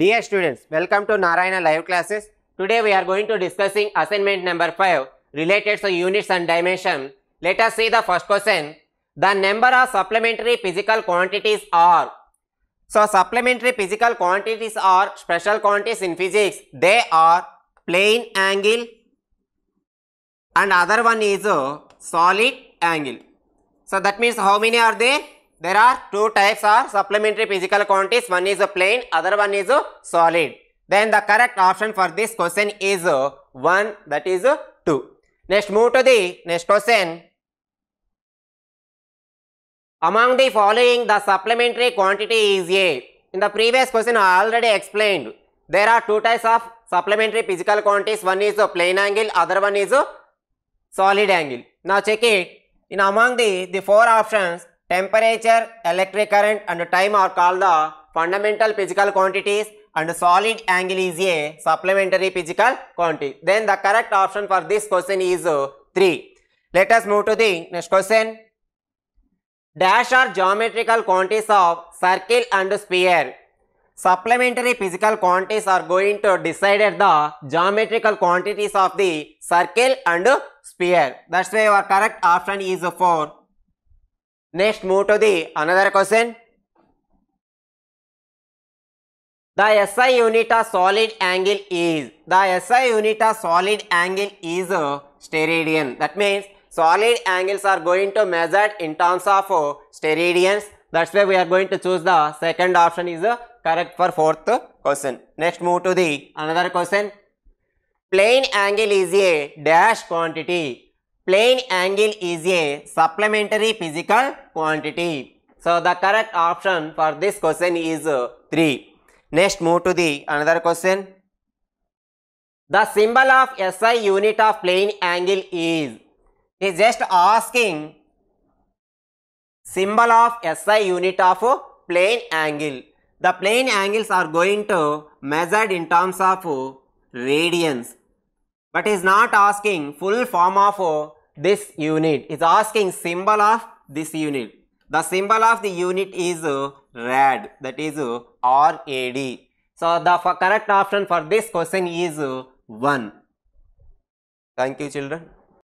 Dear students, welcome to Narayana Live Classes. Today we are going to discussing assignment number 5 related to units and dimension. Let us see the first question. The number of supplementary physical quantities are. So supplementary physical quantities are special quantities in physics. They are plane angle and other one is solid angle. So that means how many are there? there are two types of supplementary physical quantities. One is a plane, other one is a solid. Then the correct option for this question is 1 that is 2. Next move to the next question. Among the following the supplementary quantity is A. In the previous question I already explained. There are two types of supplementary physical quantities. One is a plane angle, other one is a solid angle. Now check it. In among the, the four options, Temperature, electric current and time are called the fundamental physical quantities and solid angle is a supplementary physical quantity. Then the correct option for this question is uh, 3. Let us move to the next question. Dash are geometrical quantities of circle and sphere. Supplementary physical quantities are going to decide the geometrical quantities of the circle and sphere. That's why our correct option is 4. Next move to the another question. The SI unit of solid angle is, the SI unit of solid angle is a steradian. That means solid angles are going to measure in terms of uh, steradians. That's why we are going to choose the second option is uh, correct for fourth question. Next move to the another question. Plane angle is a dash quantity Plane angle is a supplementary physical quantity. So the correct option for this question is uh, 3. Next move to the another question. The symbol of SI unit of plane angle is. He just asking symbol of SI unit of a uh, plane angle. The plane angles are going to measured in terms of uh, radians. But he is not asking full form of this unit. It's asking symbol of this unit. The symbol of the unit is RAD that is RAD. So the correct option for this question is 1. Thank you children.